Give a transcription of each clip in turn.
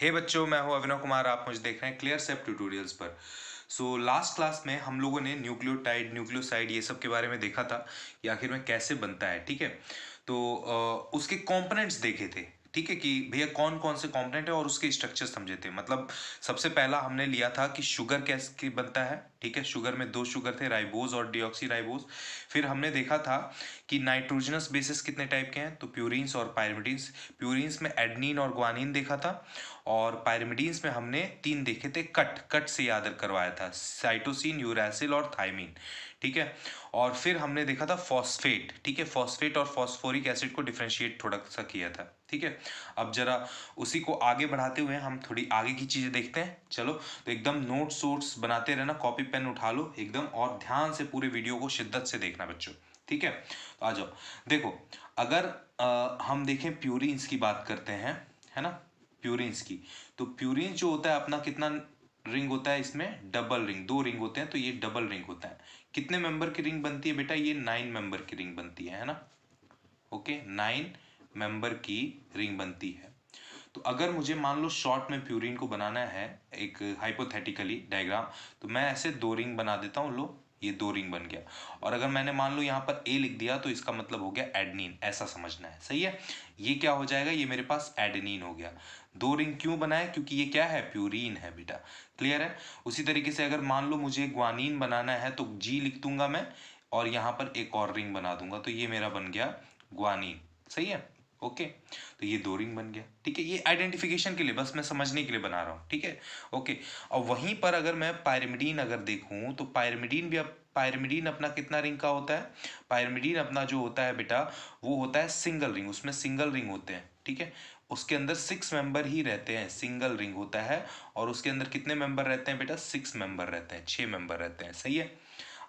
हे बच्चों मैं हूं अभिनव कुमार आप मुझे देख रहे हैं क्लियर सेप ट्यूटोरियल्स पर सो लास्ट क्लास में हम लोगों ने न्यूक्लियोटाइड न्यूक्लियोसाइड ये सब के बारे में देखा था कि आखिर में कैसे बनता है ठीक है तो उसके कंपोनेंट्स देखे थे ठीक है कि भैया कौन कौन से कॉम्पोनेंट है और उसके स्ट्रक्चर समझे थे मतलब सबसे पहला हमने लिया था कि शुगर कैसे बनता है ठीक है शुगर में दो शुगर थे राइबोज और डिऑक्सी राइबोज फिर हमने देखा था कि नाइट्रोजनस बेसिस कितने टाइप के हैं तो प्यूरिन्स और पायरमिडीन्स प्यूरिन्स में एडनिन और ग्वानिन देखा था और पायरमिडीन्स में हमने तीन देखे थे कट कट से याद करवाया था साइटोसिन यूरासिल और थाइमिन ठीक है और फिर हमने देखा था फॉस्फेट ठीक है फॉस्फेट और फॉस्फोरिक एसिड को डिफ्रेंशिएट थोड़ा सा किया था ठीक है अब जरा उसी को आगे बढ़ाते हुए हम थोड़ी आगे की चीज़ें देखते हैं चलो तो एकदम नोट सोर्स बनाते रहना कॉपी पेन उठा लो एकदम और ध्यान से पूरे वीडियो को शिद्दत से देखना बच्चों ठीक है तो आ जाओ देखो अगर आ, हम देखें प्यूरिन्स की बात करते हैं है ना प्यूरिन्स की तो प्यूरिन जो होता है अपना कितना रिंग होता है इसमें डबल रिंग दो रिंग होते हैं तो ये डबल रिंग होता है कितने मेंबर की रिंग बनती है बेटा ये नाइन मेंबर की रिंग बनती है है ना ओके नाइन मेंबर की रिंग बनती है तो अगर मुझे मान लो शॉर्ट में प्यूरिन को बनाना है एक हाइपोथेटिकली डायग्राम तो मैं ऐसे दो रिंग बना देता हूँ लो ये दो रिंग बन गया और अगर मैंने मान लो यहाँ पर ए लिख दिया तो इसका मतलब हो गया एडनिन ऐसा समझना है सही है ये क्या हो जाएगा ये मेरे पास एडनिन हो गया दो रिंग क्यों बनाया क्योंकि ये क्या है प्यूरिन है बेटा क्लियर है उसी तरीके से अगर मान लो मुझे ग्वानिन बनाना है तो जी लिख दूंगा मैं और यहाँ पर एक और रिंग बना दूंगा तो ये मेरा बन गया ग्वानिन सही है ओके तो ये दो रिंग बन गया ठीक है ये आइडेंटिफिकेशन के लिए बस मैं समझने के लिए बना रहा हूँ ठीक है ओके और वहीं पर अगर मैं पायरमिडीन अगर देखूँ तो पायरमिडीन भी अब पायरमिडीन अपना कितना रिंग का होता है पायरमिडीन अपना जो होता है बेटा वो होता है सिंगल रिंग उसमें सिंगल रिंग होते हैं ठीक है उसके अंदर सिक्स मेंबर ही रहते हैं सिंगल रिंग होता है और उसके अंदर कितने मेंबर रहते हैं बेटा सिक्स मेंबर रहते हैं छः मेंबर रहते हैं सही है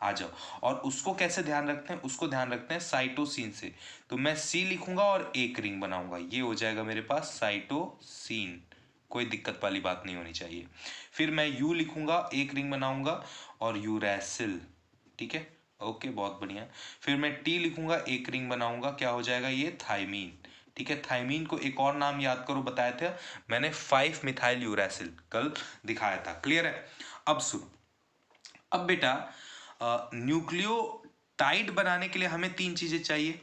आ जाओ और उसको कैसे ध्यान रखते हैं उसको ध्यान रखते हैं साइटोसिन से तो मैं सी लिखूंगा और एक रिंग बनाऊंगा ये हो जाएगा मेरे पास साइटोसिन कोई दिक्कत वाली बात नहीं होनी चाहिए फिर मैं यू लिखूंगा एक रिंग बनाऊंगा और यूरेसिल ठीक है ओके बहुत बढ़िया फिर मैं टी लिखूंगा एक रिंग बनाऊंगा क्या हो जाएगा ये थाइमीन ठीक है थाइमीन को एक और नाम याद करो बताया था मैंने फाइव मिथाइल यूरेसिल कल दिखाया था क्लियर है अब सुनो अब बेटा न्यूक्लियोटाइड बनाने के लिए हमें तीन चीज़ें चाहिए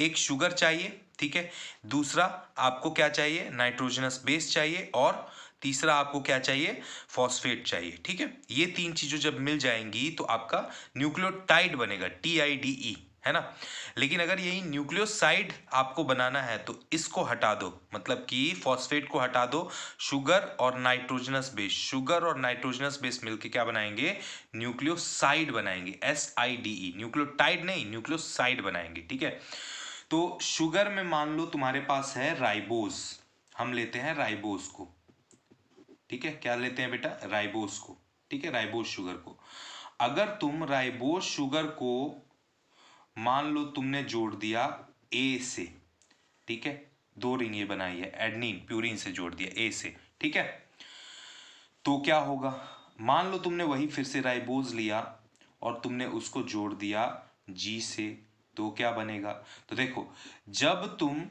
एक शुगर चाहिए ठीक है दूसरा आपको क्या चाहिए नाइट्रोजनस बेस चाहिए और तीसरा आपको क्या चाहिए फॉस्फेट चाहिए ठीक है ये तीन चीज़ों जब मिल जाएंगी तो आपका न्यूक्लियोटाइड बनेगा टी आई डी ई है ना लेकिन अगर यही न्यूक्लियोसाइड आपको बनाना है तो इसको हटा दो मतलब कि फॉस्फेट को हटा दो शुगर और नाइट्रोजनस बेस शुगर और नाइट्रोजनस बेस मिलके क्या बनाएंगे न्यूक्लियोसाइड बनाएंगे S I D E nucleotide नहीं न्यूक्लियोसाइड बनाएंगे ठीक है तो शुगर में मान लो तुम्हारे पास है राइबोस हम लेते हैं राइबोस को ठीक है क्या लेते हैं बेटा राइबोस को ठीक है राइबोस शुगर को अगर तुम राइबोस शुगर को मान लो तुमने जोड़ दिया ए से ठीक है दो रिंग ये बनाई है एडनिन प्यूरिन से जोड़ दिया ए से ठीक है तो क्या होगा मान लो तुमने वही फिर से राइबोज लिया और तुमने उसको जोड़ दिया जी से तो क्या बनेगा तो देखो जब तुम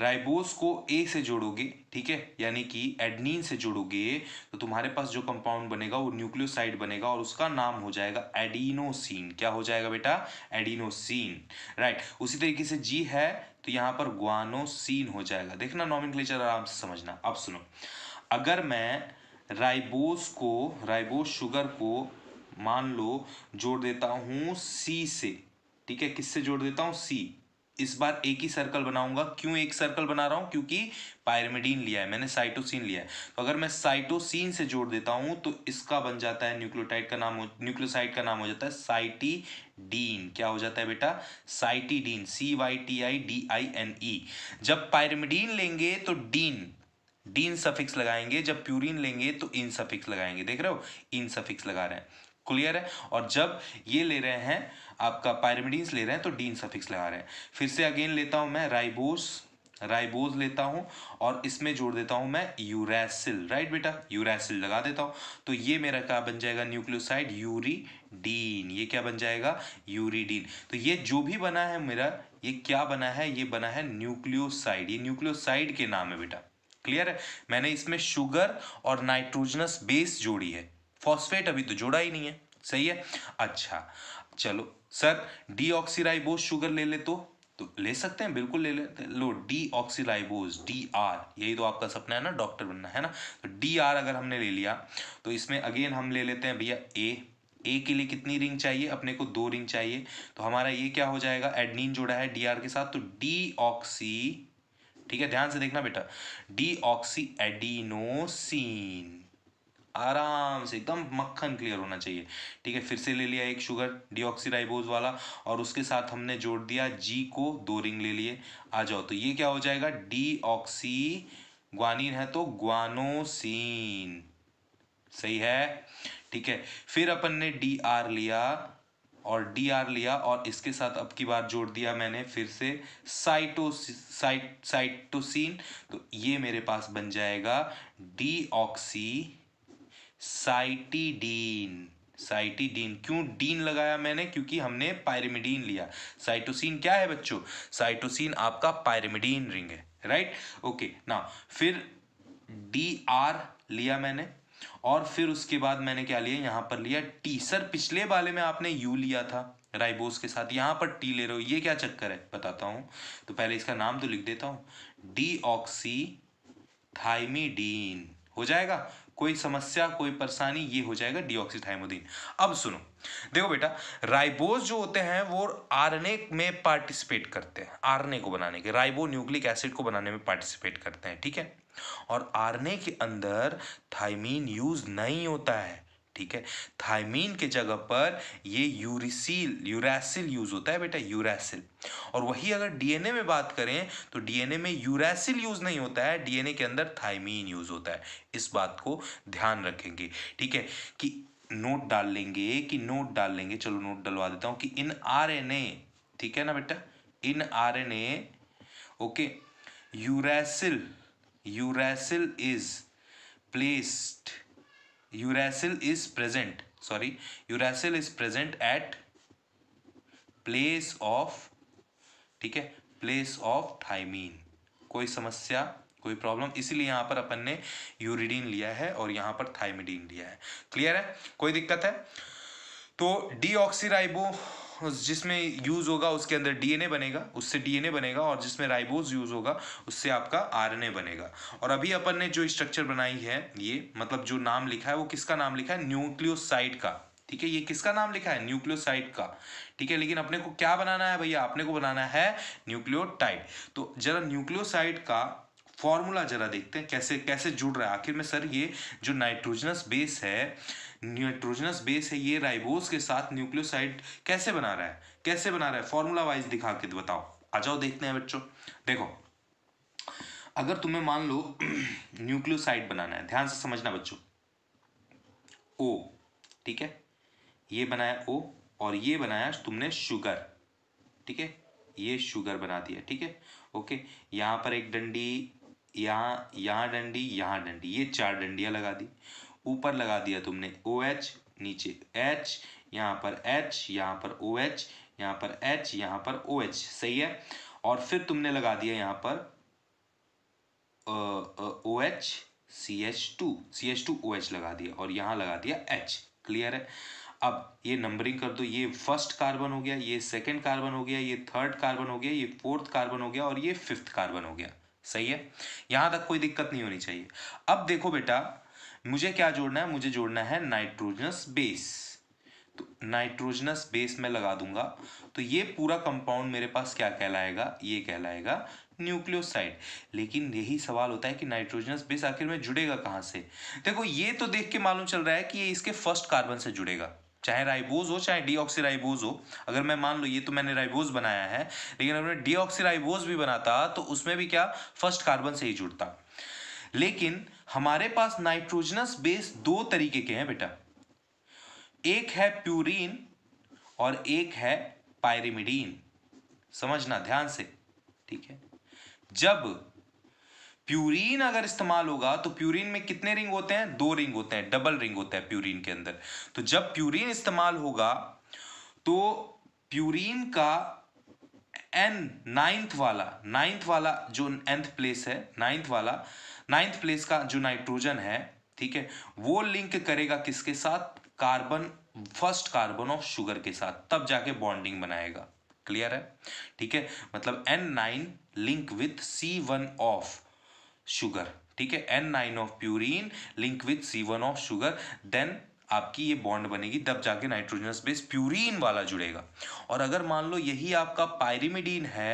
राइबोस को ए से जोड़ोगे ठीक है यानी कि एडनीन से जोड़ोगे तो तुम्हारे पास जो कंपाउंड बनेगा वो न्यूक्लियोसाइड बनेगा और उसका नाम हो जाएगा एडिनोसिन क्या हो जाएगा बेटा एडिनोसिन राइट उसी तरीके से जी है तो यहाँ पर ग्वानोसिन हो जाएगा देखना नॉमिन आराम से समझना अब सुनो अगर मैं राइबोस को राइबोस शुगर को मान लो जोड़ देता हूँ सी से ठीक है किससे जोड़ देता हूँ सी इस बार एक ही सर्कल बनाऊंगा क्यों एक सर्कल बना रहा हूं क्योंकि पायरमिडीन लिया है मैंने साइटोसिन लिया है तो अगर मैं साइटोसिन से जोड़ देता हूं तो इसका बन जाता है न्यूक्लियोटाइड का नाम न्यूक्लियोसाइड का नाम हो जाता है साइटीडीन क्या हो जाता है बेटा cytidine C Y T I D I N E जब पायरमिडीन लेंगे तो डीन डीन सफिक्स लगाएंगे जब प्यूरिन लेंगे तो इन सफिक्स लगाएंगे देख रहे हो इन सफिक्स लगा रहे हैं क्लियर है और जब ये ले रहे हैं आपका पायरमिडीन्स ले रहे हैं तो डीन सफिक्स लगा रहे हैं फिर से अगेन लेता हूं मैं राइबोस राइबोस लेता हूं और इसमें जोड़ देता हूं मैं यूरासिल राइट बेटा यूरेसिल लगा देता हूं तो ये मेरा क्या बन जाएगा न्यूक्लियोसाइड यूरीडीन ये क्या बन जाएगा यूरीडीन तो ये जो भी बना है मेरा ये क्या बना है ये बना है न्यूक्लियोसाइड ये न्यूक्लियोसाइड के नाम है बेटा क्लियर है मैंने इसमें शुगर और नाइट्रोजनस बेस जोड़ी है फॉस्फेट अभी तो जोड़ा ही नहीं है सही है अच्छा चलो सर डीऑक्सीराइबोज शुगर ले ले तो तो ले सकते हैं बिल्कुल ले लेते हैं लो डी ऑक्सीलाइबोज डी आर यही तो आपका सपना है ना डॉक्टर बनना है ना तो डी आर अगर हमने ले लिया तो इसमें अगेन हम ले लेते हैं भैया ए ए के लिए कितनी रिंग चाहिए अपने को दो रिंग चाहिए तो हमारा ये क्या हो जाएगा एडनीन जोड़ा है डी आर के साथ तो डी ऑक्सी ठीक है ध्यान से देखना बेटा डी ऑक्सी एडीनोसिन आराम से एकदम मक्खन क्लियर होना चाहिए ठीक है फिर से ले लिया एक शुगर डिऑक्सीराइबोज वाला और उसके साथ हमने जोड़ दिया जी को दो रिंग ले लिए आ जाओ तो ये क्या हो जाएगा डीऑक्सी ग्वानिन है तो ग्वानोसिन सही है ठीक है फिर अपन ने डी आर लिया और डी आर लिया और इसके साथ अब की बार जोड़ दिया मैंने फिर से साइटो साइट साइटोसिन तो ये मेरे पास बन जाएगा डी ऑक्सी साइटीडीन साइटीडीन क्यों डीन लगाया मैंने क्योंकि हमने पायरेमिडीन लिया साइटोसिन क्या है बच्चों साइटोसिन आपका पायरेमिडीन रिंग है राइट ओके ना फिर डी आर लिया मैंने और फिर उसके बाद मैंने क्या लिया यहां पर लिया टी सर पिछले वाले में आपने यू लिया था राइबोस के साथ यहां पर टी ले रहे हो ये क्या चक्कर है बताता हूं तो पहले इसका नाम तो लिख देता हूं डी ऑक्सी थाइमीडीन हो जाएगा कोई समस्या कोई परेशानी ये हो जाएगा डीऑक्सीथाइमोडीन अब सुनो देखो बेटा राइबोज जो होते हैं वो आरएनए में पार्टिसिपेट करते हैं आरएनए को बनाने के राइबो न्यूक्लिक एसिड को बनाने में पार्टिसिपेट करते हैं ठीक है और आरएनए के अंदर थाइमीन यूज नहीं होता है ठीक है थायमीन के जगह पर ये यूरिसील यूरासिल यूज़ होता है बेटा यूरासिल और वही अगर डीएनए में बात करें तो डीएनए में यूरासिल यूज़ नहीं होता है डीएनए के अंदर थायमीन यूज़ होता है इस बात को ध्यान रखेंगे ठीक है कि नोट डाल लेंगे कि नोट डाल लेंगे चलो नोट डलवा देता हूं कि इन आर ठीक है ना बेटा in R okay uracil uracil is placed uracil is present sorry uracil is present at place of ठीक है प्लेस ऑफ थाइमीन कोई समस्या कोई प्रॉब्लम इसीलिए यहां पर अपन ने यूरिडीन लिया है और यहां पर थाइमिडीन लिया है क्लियर है कोई दिक्कत है तो ऑक्सीराइबो जिसमें यूज़ होगा उसके अंदर डीएनए बनेगा उससे डीएनए बनेगा और जिसमें राइबोज यूज़ होगा उससे आपका आरएनए बनेगा और अभी अपन ने जो स्ट्रक्चर बनाई है ये मतलब जो नाम लिखा है वो किसका नाम लिखा है न्यूक्लियोसाइड का ठीक है ये किसका नाम लिखा है न्यूक्लियोसाइड का ठीक है लेकिन अपने को क्या बनाना है भैया अपने को बनाना है न्यूक्लियोटाइड तो जरा न्यूक्लियोसाइड का फॉर्मूला जरा देखते हैं कैसे कैसे जुड़ रहा है आखिर में सर ये जो नाइट्रोजनस बेस है न्यूट्रोजनस बेस है ये राइबोस के साथ न्यूक्लियोसाइड कैसे बना रहा है कैसे बना रहा है फॉर्मूला वाइज दिखा के बताओ आ जाओ देखते हैं बच्चों देखो अगर तुम्हें मान लो न्यूक्लियोसाइड बनाना है ध्यान से समझना बच्चों ओ ठीक है ये बनाया ओ और ये बनाया तुमने शुगर ठीक है ये शुगर बना दिया ठीक है ओके यहाँ पर एक डंडी यहाँ यहाँ डंडी यहाँ डंडी ये चार डंडियाँ लगा दी ऊपर लगा दिया तुमने ओ एच नीचे एच यहाँ पर एच यहाँ पर ओ एच यहाँ पर एच यहाँ पर ओ एच सही है और फिर तुमने लगा दिया यहाँ पर O H C H two C H two O H लगा दिया और यहाँ लगा दिया एच क्लियर है अब ये नंबरिंग कर दो ये फर्स्ट कार्बन हो गया ये सेकेंड कार्बन हो गया ये थर्ड कार्बन हो गया ये फोर्थ कार्बन हो गया और ये फिफ्थ कार्बन हो गया सही है यहाँ तक कोई दिक्कत नहीं होनी चाहिए अब देखो बेटा मुझे क्या जोड़ना है मुझे जोड़ना है नाइट्रोजनस बेस तो नाइट्रोजनस बेस में लगा दूंगा तो ये पूरा कंपाउंड मेरे पास क्या कहलाएगा ये कहलाएगा न्यूक्लियोसाइड लेकिन यही सवाल होता है कि नाइट्रोजनस बेस आखिर में जुड़ेगा कहाँ से देखो ये तो देख के मालूम चल रहा है कि ये इसके फर्स्ट कार्बन से जुड़ेगा चाहे राइबोज हो चाहे डीऑक्सीराइबोज हो अगर मैं मान लो ये तो मैंने राइबोज बनाया है लेकिन अगर मैं डीऑक्सीराइबोज भी बनाता तो उसमें भी क्या फर्स्ट कार्बन से ही जुड़ता लेकिन हमारे पास नाइट्रोजनस बेस दो तरीके के हैं बेटा एक है प्यूरीन और एक है पायरिमिडीन समझना ध्यान से ठीक है जब प्यूरिन अगर इस्तेमाल होगा तो प्यूरिन में कितने रिंग होते हैं दो रिंग होते हैं डबल रिंग होता है प्यूरिन के अंदर तो जब प्यूरिन इस्तेमाल होगा तो प्यूरिन का एन नाइन्थ वाला नाइन्थ वाला जो एंथ प्लेस है नाइन्थ वाला नाइन्थ प्लेस का जो नाइट्रोजन है ठीक है वो लिंक करेगा किसके साथ carbon first carbon of sugar के साथ तब जाके बॉन्डिंग बनाएगा क्लियर है ठीक है मतलब N nine link with C one of sugar ठीक है N nine of purine link with C one of sugar then आपकी ये बॉन्ड बनेगी तब जाके नाइट्रोजनस बेस प्यूरिन वाला जुड़ेगा और अगर मान लो यही आपका पायरिमिडीन है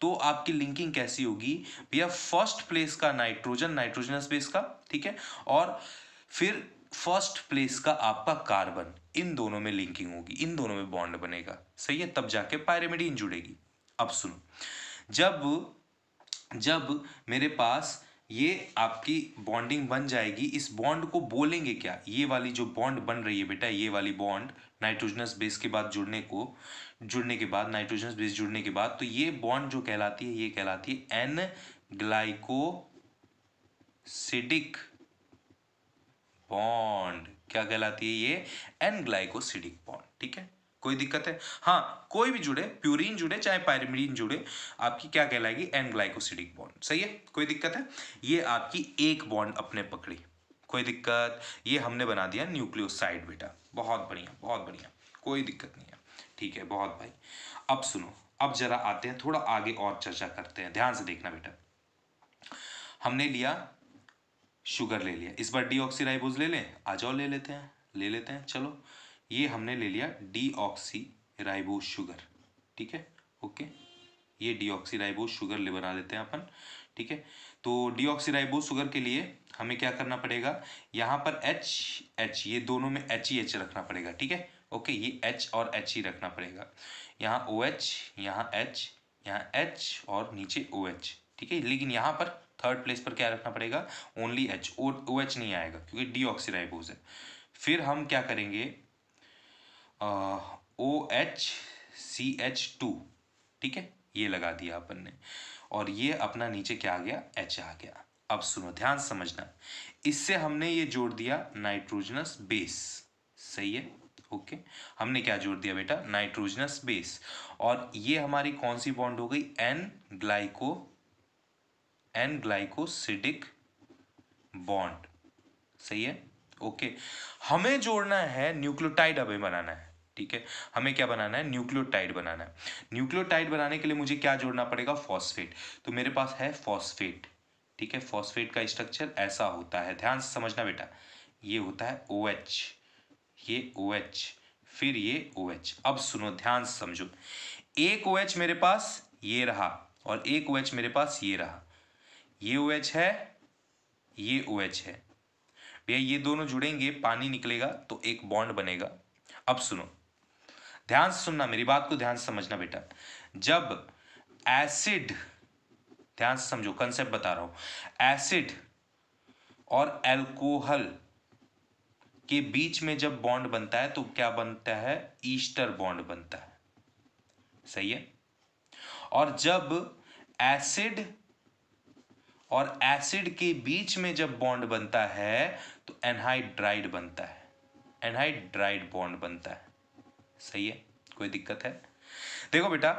तो आपकी लिंकिंग कैसी होगी भैया फर्स्ट प्लेस का नाइट्रोजन नाइट्रोजनस बेस का ठीक है और फिर फर्स्ट प्लेस का आपका कार्बन इन दोनों में लिंकिंग होगी इन दोनों में बॉन्ड बनेगा सही है तब जाके पायरेमिडीन जुड़ेगी अब सुनो जब जब मेरे पास ये आपकी बॉन्डिंग बन जाएगी इस बॉन्ड को बोलेंगे क्या ये वाली जो बॉन्ड बन रही है बेटा ये वाली बॉन्ड नाइट्रोजनस बेस के बाद जुड़ने को जुड़ने के बाद नाइट्रोजनस बेस जुड़ने के बाद तो ये बॉन्ड जो कहलाती है ये कहलाती है एन ग्लाइकोसिडिक बॉन्ड क्या कहलाती है ये एन ग्लाइकोसिडिक बॉन्ड ठीक है कोई दिक्कत है हाँ कोई भी जुड़े प्यूरिन जुड़े चाहे पायरमिडीन जुड़े आपकी क्या कहलाएगी एन ग्लाइकोसिडिक बॉन्ड सही है कोई दिक्कत है ये आपकी एक बॉन्ड अपने पकड़ी कोई दिक्कत ये हमने बना दिया न्यूक्लियोसाइड बेटा बहुत बढ़िया बहुत बढ़िया कोई दिक्कत नहीं है ठीक है बहुत भाई अब सुनो अब जरा आते हैं थोड़ा आगे और चर्चा करते हैं ध्यान से देखना बेटा हमने लिया शुगर ले लिया इस बार डी ले लें आ जाओ ले लेते हैं ले लेते हैं चलो ये हमने ले लिया डी ऑक्सी राइबो शुगर ठीक है ओके ये डी राइबो शुगर ले बना लेते हैं अपन ठीक है तो डी राइबो शुगर के लिए हमें क्या करना पड़ेगा यहाँ पर एच एच ये दोनों में एच ही एच रखना पड़ेगा ठीक है ओके ये एच और एच ही e रखना पड़ेगा यहाँ ओ एच यहाँ एच यहाँ एच और नीचे ओ एच ठीक है लेकिन यहाँ पर थर्ड प्लेस पर क्या रखना पड़ेगा ओनली एच ओ एच नहीं आएगा क्योंकि डी है फिर हम क्या करेंगे O H C H two ठीक है ये लगा दिया अपन ने और ये अपना नीचे क्या आ गया एच आ गया अब सुनो ध्यान समझना इससे हमने ये जोड़ दिया नाइट्रोजनस बेस सही है ओके हमने क्या जोड़ दिया बेटा नाइट्रोजनस बेस और ये हमारी कौन सी बॉन्ड हो गई N glyco N glycosidic bond सही है ओके हमें जोड़ना है न्यूक्लियोटाइड अभी बनाना है ठीक है हमें क्या बनाना है न्यूक्लियोटाइड बनाना है न्यूक्लियोटाइड बनाने के लिए मुझे क्या जोड़ना पड़ेगा फॉस्फेट तो मेरे पास है फॉस्फेट ठीक है फॉस्फेट का स्ट्रक्चर ऐसा होता है ध्यान से समझना बेटा ये होता है ओ OH, ये ओ OH, फिर ये ओ OH. अब सुनो ध्यान से समझो एक ओ OH मेरे पास ये रहा और एक ओ OH मेरे पास ये रहा ये ओ OH है ये ओ OH है भैया ये दोनों जुड़ेंगे पानी निकलेगा तो एक बॉन्ड बनेगा अब सुनो ध्यान से सुनना मेरी बात को ध्यान से समझना बेटा जब एसिड ध्यान से समझो कंसेप्ट बता रहा हूं एसिड और एल्कोहल के बीच में जब बॉन्ड बनता है तो क्या बनता है ईस्टर बॉन्ड बनता है सही है और जब एसिड और एसिड के बीच में जब बॉन्ड बनता है तो एनहाइड्राइड बनता है एनहाइड्राइड बॉन्ड बनता है सही है कोई दिक्कत है देखो बेटा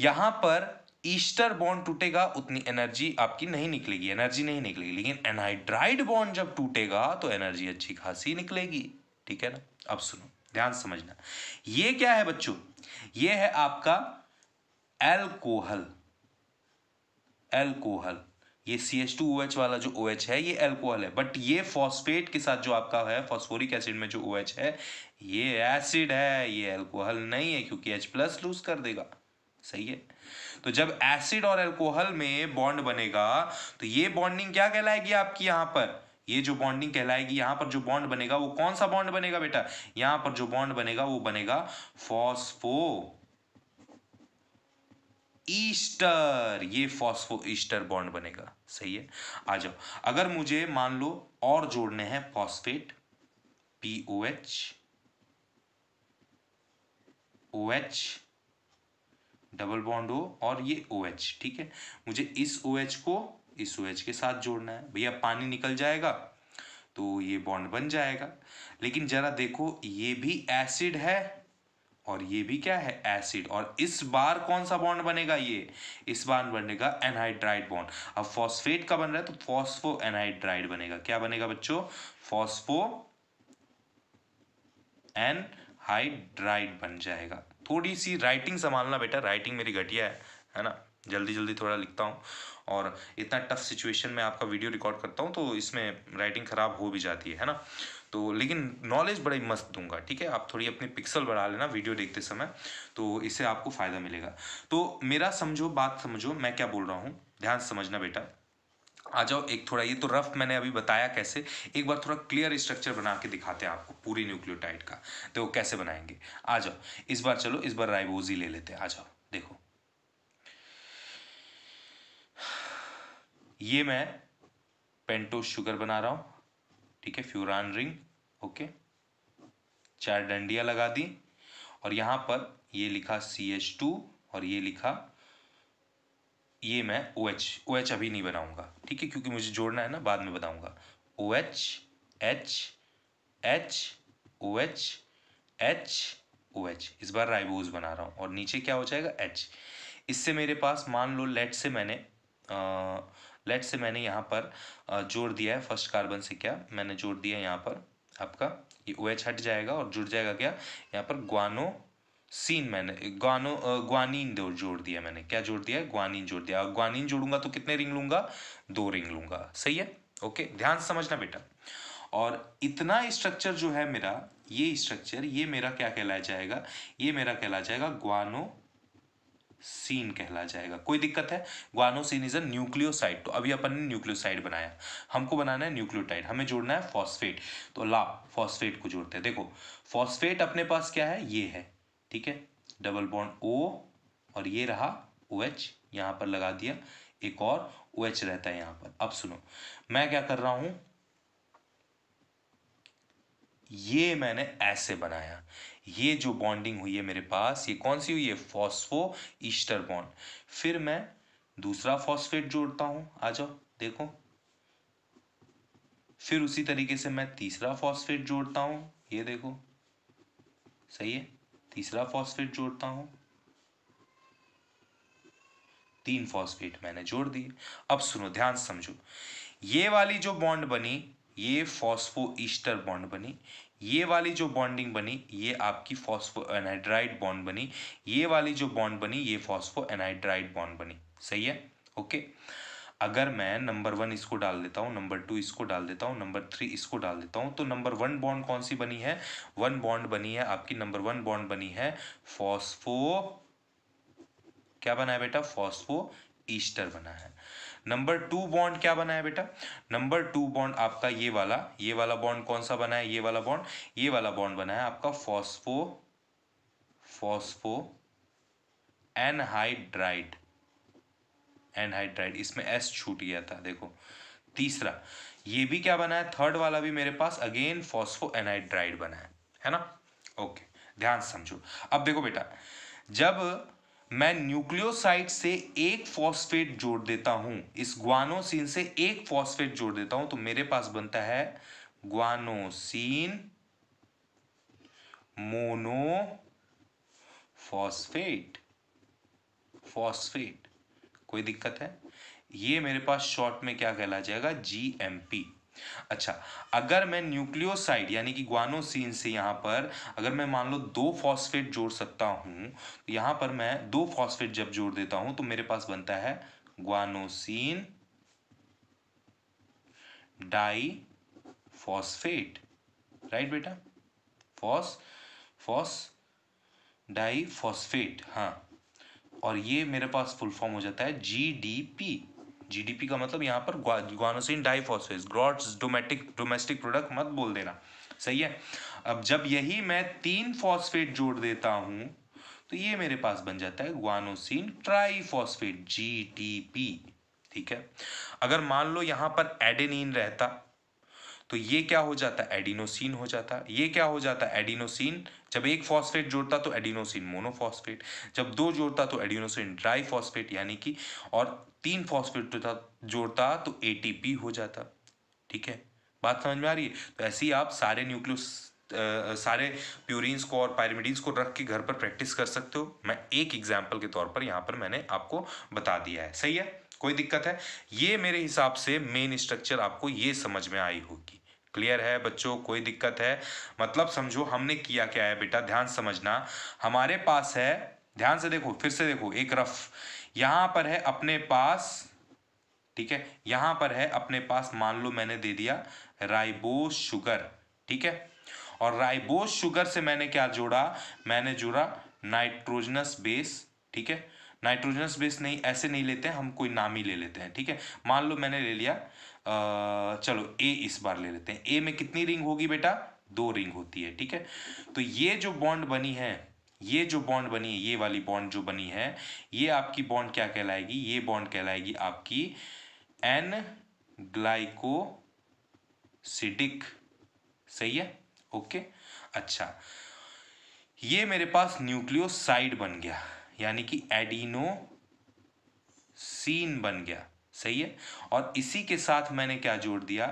यहां पर ईस्टर बॉन्ड टूटेगा उतनी एनर्जी आपकी नहीं निकलेगी एनर्जी नहीं निकलेगी लेकिन एनहाइड्राइड बॉन्ड जब टूटेगा तो एनर्जी अच्छी खासी निकलेगी ठीक है ना अब सुनो ध्यान समझना ये क्या है बच्चों ये है आपका एल्कोहल एल्कोहल ये C H two O H वाला जो ओ OH एच है ये एल्कोहल है बट ये फॉस्फेट के साथ जो आपका है फॉस्फोरिक एसिड में जो ओ OH एच है ये एसिड है ये एल्कोहल नहीं है क्योंकि एच प्लस लूज कर देगा सही है तो जब एसिड और एल्कोहल में बॉन्ड बनेगा तो ये बॉन्डिंग क्या कहलाएगी आपकी यहां पर ये जो बॉन्डिंग कहलाएगी यहां पर जो बॉन्ड बनेगा वो कौन सा बॉन्ड बनेगा बेटा यहां पर जो बॉन्ड बनेगा वो बनेगा फॉस्फो ईस्टर ये फॉस्फो ईस्टर बॉन्ड बनेगा सही है आ जाओ अगर मुझे मान लो और जोड़ने हैं phosphate P O H O H double bond O और ये ओ एच ठीक है मुझे इस ओ एच को इस ओ एच के साथ जोड़ना है भैया पानी निकल जाएगा तो ये बॉन्ड बन जाएगा लेकिन जरा देखो ये भी एसिड है और ये भी क्या है एसिड और इस बार कौन सा बॉन्ड बनेगा ये इस बार बनेगा एनहाइड्राइड बॉन्ड अब फॉस्फेट का बन रहा है तो फॉस्फो एनहाइड्राइड बनेगा क्या बनेगा बच्चों फॉस्फो एनहाइड्राइड बन जाएगा थोड़ी सी राइटिंग संभालना बेटा राइटिंग मेरी घटिया है है ना जल्दी जल्दी थोड़ा लिखता हूँ और इतना टफ सिचुएशन में आपका वीडियो रिकॉर्ड करता हूँ तो इसमें राइटिंग ख़राब हो भी जाती है है ना तो लेकिन नॉलेज बड़ा ही मस्त दूंगा ठीक है आप थोड़ी अपनी पिक्सल बढ़ा लेना वीडियो देखते समय तो इससे आपको फ़ायदा मिलेगा तो मेरा समझो बात समझो मैं क्या बोल रहा हूँ ध्यान समझना बेटा आ जाओ एक थोड़ा ये तो रफ मैंने अभी बताया कैसे एक बार थोड़ा क्लियर स्ट्रक्चर बना के दिखाते हैं आपको पूरी न्यूक्लियोटाइड का देखो कैसे बनाएंगे आ जाओ इस बार चलो इस बार राइबोजी ले लेते हैं आ जाओ देखो ये मैं पेंटोस शुगर बना रहा हूं ठीक है फ्यूरान रिंग ओके चार डंडियाँ लगा दी और यहां पर ये लिखा सी एच टू और ये लिखा ये मैं ओ एच ओ एच अभी नहीं बनाऊंगा ठीक है क्योंकि मुझे जोड़ना है ना बाद में बताऊंगा O H H H O H H O H इस बार राइबोज बना रहा हूं और नीचे क्या हो जाएगा एच इससे मेरे पास मान लो लेट से मैंने आ, लेट से मैंने यहाँ पर जोड़ दिया है फर्स्ट कार्बन से क्या मैंने जोड़ दिया यहाँ पर आपका ये ओ OH एच हट जाएगा और जुड़ जाएगा क्या यहाँ पर ग्वानो सीन मैंने ग्वानो ग्वानीन दो जोड़ दिया मैंने क्या जोड़ दिया है ग्वानीन जोड़ दिया ग्वानीन जोड़ूंगा तो कितने रिंग लूंगा दो रिंग लूंगा सही है ओके ध्यान समझना बेटा और इतना स्ट्रक्चर जो है मेरा ये स्ट्रक्चर ये मेरा क्या कहलाया जाएगा ये मेरा कहलाया जाएगा ग्वानो सीन कहला जाएगा कोई दिक्कत है ग्वानोसिन इज अ न्यूक्लियोसाइड तो अभी अपन ने न्यूक्लियोसाइड बनाया हमको बनाना है न्यूक्लियोटाइड हमें जोड़ना है फॉस्फेट तो ला फॉस्फेट को जोड़ते हैं देखो फॉस्फेट अपने पास क्या है ये है ठीक है डबल बॉन्ड ओ और ये रहा ओ एच यहाँ पर लगा दिया एक और ओ एच रहता है यहाँ पर अब सुनो मैं क्या कर रहा हूँ ये मैंने ऐसे बनाया ये जो बॉन्डिंग हुई है मेरे पास ये कौन सी हुई है फॉस्फो ईस्टर बॉन्ड फिर मैं दूसरा फॉस्फेट जोड़ता हूं आ जाओ देखो फिर उसी तरीके से मैं तीसरा फॉस्फेट जोड़ता हूं ये देखो सही है तीसरा फॉस्फेट जोड़ता हूं तीन फॉस्फेट मैंने जोड़ दिए अब सुनो ध्यान समझो ये वाली जो बॉन्ड बनी ये फॉस्फो ईस्टर बॉन्ड बनी ये वाली जो बॉन्डिंग बनी ये आपकी फॉस्फो एनाइड्राइड बॉन्ड बनी ये वाली जो बॉन्ड बनी ये फॉस्फो एनाइड्राइड बॉन्ड बनी सही है ओके अगर मैं नंबर वन इसको डाल देता हूँ नंबर टू इसको डाल देता हूँ नंबर थ्री इसको डाल देता हूँ तो नंबर वन बॉन्ड कौन सी बनी है वन बॉन्ड बनी है आपकी नंबर वन बॉन्ड बनी है फॉस्फो क्या बना है बेटा फॉस्फो ईस्टर बना है नंबर टू बॉन्ड क्या बना है बेटा नंबर टू बॉन्ड आपका ये वाला ये वाला बॉन्ड कौन सा बना है ये वाला बॉन्ड ये वाला बॉन्ड बना है आपका फॉस्फो फॉस्फो एनहाइड्राइड एनहाइड्राइड इसमें एस छूट गया था देखो तीसरा ये भी क्या बना है थर्ड वाला भी मेरे पास अगेन फॉस्फो एनहाइड्राइड बना है है ना ओके ध्यान समझो अब देखो बेटा जब मैं न्यूक्लियोसाइड से एक फॉस्फेट जोड़ देता हूं इस ग्वानोसिन से एक फॉस्फेट जोड़ देता हूं तो मेरे पास बनता है ग्वानोसिन मोनो फॉस्फेट फॉस्फेट कोई दिक्कत है ये मेरे पास शॉर्ट में क्या कहला जाएगा जीएमपी अच्छा अगर मैं न्यूक्लियोसाइड यानी कि ग्वानोसिन से यहाँ पर अगर मैं मान लो दो फॉस्फेट जोड़ सकता हूँ तो यहाँ पर मैं दो फॉस्फेट जब जोड़ देता हूँ तो मेरे पास बनता है ग्वानोसिन डाई फॉस्फेट राइट बेटा फॉस फॉस डाई फॉस्फेट हाँ और ये मेरे पास फुल फॉर्म हो जाता है जी डी पी जीडीपी का मतलब यहाँ पर guanosine diphosphate gross domestic domestic product मत बोल देना सही है अब जब यही मैं तीन फॉस्फेट जोड़ देता हूँ तो ये मेरे पास बन जाता है ग्वानोसिन ट्राइफॉस्फेट जी ठीक है अगर मान लो यहाँ पर एडेनिन रहता तो ये क्या हो जाता है एडिनोसिन हो जाता है ये क्या हो जाता है एडिनोसिन जब एक फॉस्फेट जोड़ता तो एडिनोसिन मोनोफॉस्फेट जब दो जोड़ता तो एडिनोसिन ड्राई फॉस्फेट यानी कि और तीन फॉस्फेट जोड़ता तो ए हो जाता ठीक है बात समझ में आ रही है तो ऐसे ही आप सारे न्यूक्लियस आ, सारे प्यूरिन्स को और पायरमिडीन्स को रख के घर पर प्रैक्टिस कर सकते हो मैं एक एग्जाम्पल के तौर पर यहाँ पर मैंने आपको बता दिया है सही है कोई दिक्कत है ये मेरे हिसाब से मेन स्ट्रक्चर आपको ये समझ में आई होगी क्लियर है बच्चों कोई दिक्कत है मतलब समझो हमने किया क्या है बेटा ध्यान समझना हमारे पास है ध्यान से देखो फिर से देखो एक रफ यहां पर है अपने पास ठीक है यहां पर है अपने पास मान लो मैंने दे दिया राइबोस शुगर ठीक है और राइबोस शुगर से मैंने क्या जोड़ा मैंने जोड़ा नाइट्रोजनस बेस ठीक है नाइट्रोजनस बेस नहीं ऐसे नहीं लेते हैं हम कोई नाम ही ले लेते हैं ठीक है मान लो मैंने ले लिया चलो ए इस बार ले लेते हैं ए में कितनी रिंग होगी बेटा दो रिंग होती है ठीक है तो ये जो बॉन्ड बनी है ये जो बॉन्ड बनी है ये वाली बॉन्ड जो बनी है ये आपकी बॉन्ड क्या कहलाएगी ये बॉन्ड कहलाएगी आपकी एन ग्लाइकोसिडिक सही है ओके अच्छा ये मेरे पास न्यूक्लियोसाइड बन गया यानी कि सीन बन गया सही है और इसी के साथ मैंने क्या जोड़ दिया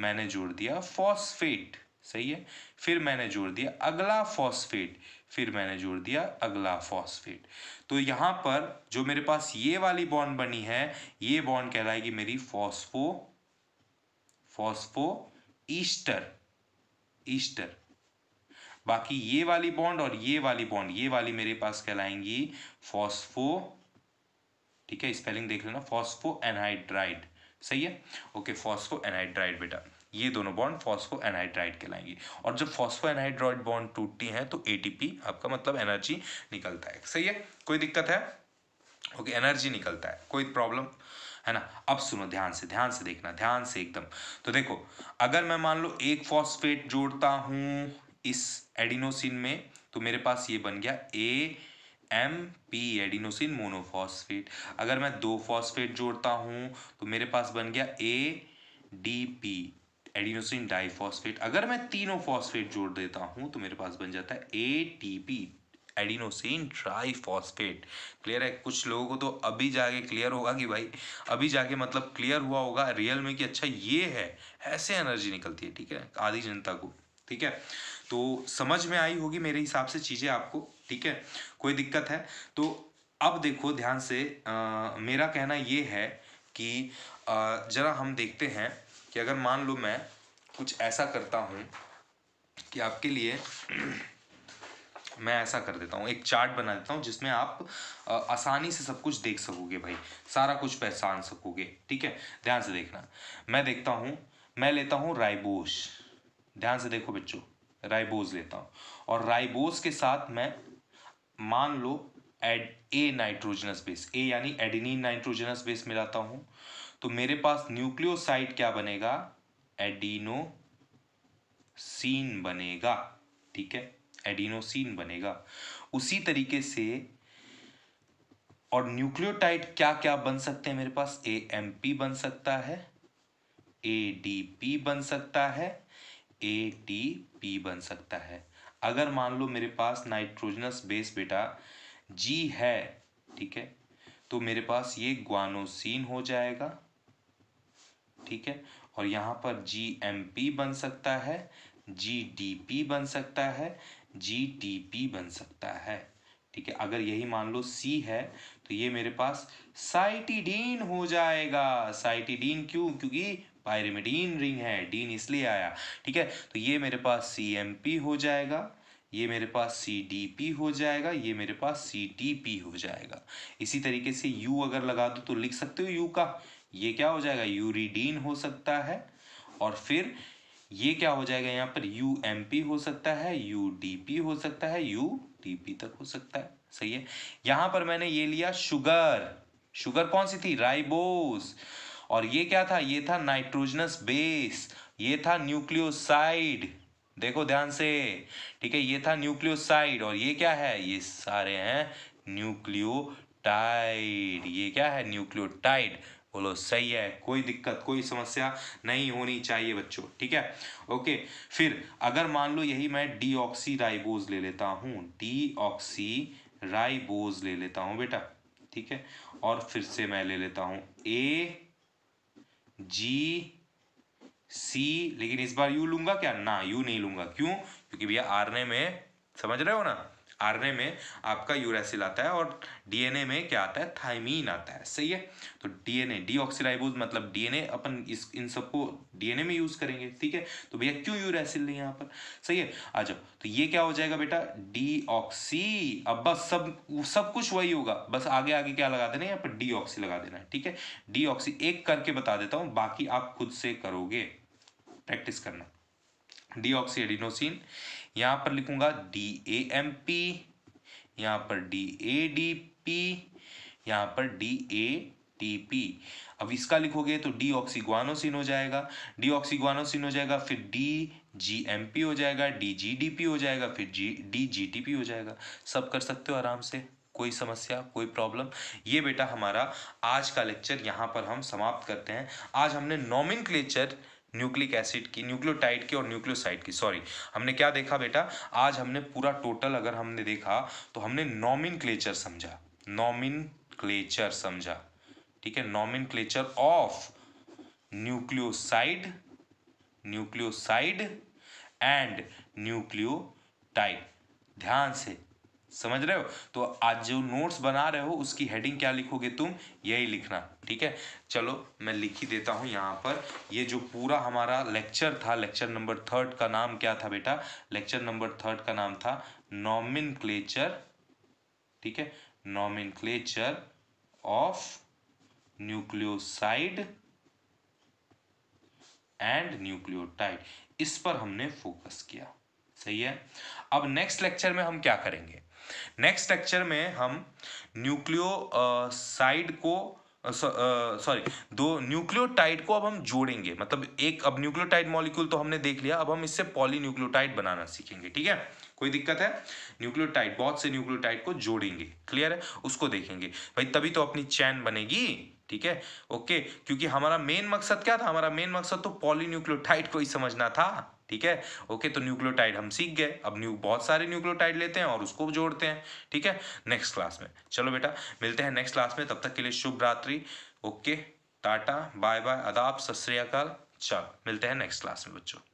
मैंने जोड़ दिया फॉस्फेट सही है फिर मैंने जोड़ दिया अगला फॉस्फेट फिर मैंने जोड़ दिया अगला फॉस्फेट तो यहां पर जो मेरे पास ये वाली बॉन्ड बनी है ये बॉन्ड कहलाएगी मेरी फॉस्फो फॉस्फो ईस्टर ईस्टर बाकी ये वाली बॉन्ड और ये वाली बॉन्ड ये वाली मेरे पास कहलाएंगी फॉस्फो ठीक है स्पेलिंग देख लेना फॉस्फो एनहाइड्राइड सही है ओके फॉस्फो एनहाइड्राइड बेटा ये दोनों बॉन्ड फॉस्फो एनहाइड्राइड कहलाएंगी और जब फॉस्फो एनहाइड्राइड बॉन्ड टूटती है तो एटीपी आपका मतलब एनर्जी निकलता है सही है कोई दिक्कत है ओके एनर्जी निकलता है कोई प्रॉब्लम है ना अब सुनो ध्यान से ध्यान से देखना ध्यान से एकदम तो देखो अगर मैं मान लो एक फॉस्फेट जोड़ता हूं इस एडिनोसिन में तो मेरे पास ये बन गया A M P adenosine monophosphate अगर मैं दो फॉस्फेट जोड़ता हूँ तो मेरे पास बन गया A D P adenosine diphosphate अगर मैं तीनों फॉस्फेट जोड़ देता हूँ तो मेरे पास बन जाता है A T P adenosine phosphate clear है कुछ लोगों को तो अभी जाके क्लियर होगा कि भाई अभी जाके मतलब क्लियर हुआ होगा रियल में कि अच्छा ये है ऐसे एनर्जी निकलती है ठीक है आधी जनता को ठीक है तो समझ में आई होगी मेरे हिसाब से चीज़ें आपको ठीक है कोई दिक्कत है तो अब देखो ध्यान से आ, मेरा कहना ये है कि ज़रा हम देखते हैं कि अगर मान लो मैं कुछ ऐसा करता हूँ कि आपके लिए मैं ऐसा कर देता हूँ एक चार्ट बना देता हूँ जिसमें आप आसानी से सब कुछ देख सकोगे भाई सारा कुछ पहचान सकोगे ठीक है ध्यान से देखना मैं देखता हूँ मैं लेता हूँ रायबोश ध्यान से देखो बच्चों राइबोज लेता हूँ और राइबोज के साथ मैं मान लो add A nitrogenous base A यानी एडिनिन नाइट्रोजनस बेस मिलाता हूँ तो मेरे पास न्यूक्लियोसाइड क्या बनेगा एडिनोसिन बनेगा ठीक है एडिनोसिन बनेगा उसी तरीके से और न्यूक्लियोटाइड क्या क्या बन सकते हैं मेरे पास ए एम पी बन सकता है ए डी पी बन सकता है ए टी पी बन सकता है अगर मान लो मेरे पास नाइट्रोजनस बेस बेटा जी है ठीक है तो मेरे पास ये ग्वानोसिन हो जाएगा ठीक है और यहाँ पर जी एम पी बन सकता है जी डी पी बन सकता है जी टी पी बन सकता है ठीक है अगर यही मान लो सी है तो ये मेरे पास साइटिडीन हो जाएगा साइटिडीन क्यों क्योंकि पायरिमिडीन रिंग है डीन इसलिए आया ठीक है तो ये मेरे पास सी एम पी हो जाएगा ये मेरे पास सी डी पी हो जाएगा ये मेरे पास सी टी पी हो जाएगा इसी तरीके से यू अगर लगा दो तो लिख सकते हो यू का ये क्या हो जाएगा यूरिडीन हो सकता है और फिर ये क्या हो जाएगा यहाँ पर यू एम पी हो सकता है यू डी पी हो सकता है यू टी पी तक हो सकता है सही है यहाँ पर मैंने ये लिया शुगर शुगर कौन सी थी राइबोस और ये क्या था ये था नाइट्रोजनस बेस ये था न्यूक्लियोसाइड देखो ध्यान से ठीक है ये था न्यूक्लियोसाइड और ये क्या है ये सारे हैं न्यूक्लियोटाइड ये क्या है न्यूक्लियोटाइड बोलो सही है कोई दिक्कत कोई समस्या नहीं होनी चाहिए बच्चों ठीक है ओके फिर अगर मान लो यही मैं डीऑक्सी राइबोज ले लेता हूँ ऑक्सी राइबोज ले लेता हूँ बेटा ठीक है और फिर से मैं ले लेता हूँ ए जी सी लेकिन इस बार यू लूंगा क्या ना यू नहीं लूंगा क्यों क्योंकि भैया आरने में समझ रहे हो ना आरएनए में आपका यूरेसिल आता है और डीएनए में क्या आता है थाइमीन आता है सही है तो डीएनए डीऑक्सीराइबोज मतलब डीएनए अपन इस इन सबको डीएनए में यूज करेंगे ठीक है तो भैया क्यों यूरेसिल नहीं यहाँ पर सही है आ जाओ तो ये क्या हो जाएगा बेटा डीऑक्सी अब बस सब सब कुछ वही होगा बस आगे आगे क्या लगा देना यहाँ पर डीऑक्सी लगा देना है ठीक है डीऑक्सी एक करके बता देता हूँ बाकी आप खुद से करोगे प्रैक्टिस करना डीऑक्सी एडिनोसिन यहाँ पर लिखूंगा डी ए एम पी यहाँ पर डी ए डी पी यहाँ पर डी ए टी पी अब इसका लिखोगे तो डी ऑक्सीग्वानोसिन हो जाएगा डी ऑक्सीग्वानोसिन हो जाएगा फिर डी जी एम पी हो जाएगा डी जी डी पी हो जाएगा फिर G D G T P हो जाएगा सब कर सकते हो आराम से कोई समस्या कोई प्रॉब्लम ये बेटा हमारा आज का लेक्चर यहाँ पर हम समाप्त करते हैं आज हमने नॉमिन न्यूक्लिक एसिड की न्यूक्लियोटाइड की और न्यूक्लियोसाइड की सॉरी हमने क्या देखा बेटा आज हमने पूरा टोटल अगर हमने देखा तो हमने नॉमिन समझा नॉमिन समझा ठीक है nomen of nucleoside nucleoside and nucleotide ध्यान से समझ रहे हो तो आज जो नोट्स बना रहे हो उसकी हेडिंग क्या लिखोगे तुम यही लिखना ठीक है चलो मैं लिख ही देता हूं यहां पर ये जो पूरा हमारा लेक्चर था लेक्चर नंबर थर्ड का नाम क्या था बेटा लेक्चर नंबर थर्ड का नाम था नॉमिन ठीक है nomen of nucleoside and nucleotide इस पर हमने फोकस किया सही है अब नेक्स्ट लेक्चर में हम क्या करेंगे नेक्स्ट स्ट्रक्चर में हम साइड uh, को सॉरी uh, uh, दो न्यूक्लियोटाइड को अब हम जोड़ेंगे मतलब एक अब न्यूक्लियोटाइड मॉलिक्यूल तो हमने देख लिया अब हम इससे पॉलीन्यूक्लियोटाइड बनाना सीखेंगे ठीक है कोई दिक्कत है न्यूक्लियोटाइड बहुत से न्यूक्लियोटाइड को जोड़ेंगे क्लियर है उसको देखेंगे भाई तभी तो अपनी चैन बनेगी ठीक है ओके क्योंकि हमारा मेन मकसद क्या था हमारा मेन मकसद तो पॉलीन्यूक्लियोटाइड को ही समझना था ठीक है ओके तो न्यूक्लियोटाइड हम सीख गए अब न्यू बहुत सारे न्यूक्लियोटाइड लेते हैं और उसको जोड़ते हैं ठीक है नेक्स्ट क्लास में चलो बेटा मिलते हैं नेक्स्ट क्लास में तब तक के लिए शुभ रात्रि ओके टाटा बाय बाय अदाब सत श्रीकाल चलो मिलते हैं नेक्स्ट क्लास में बच्चों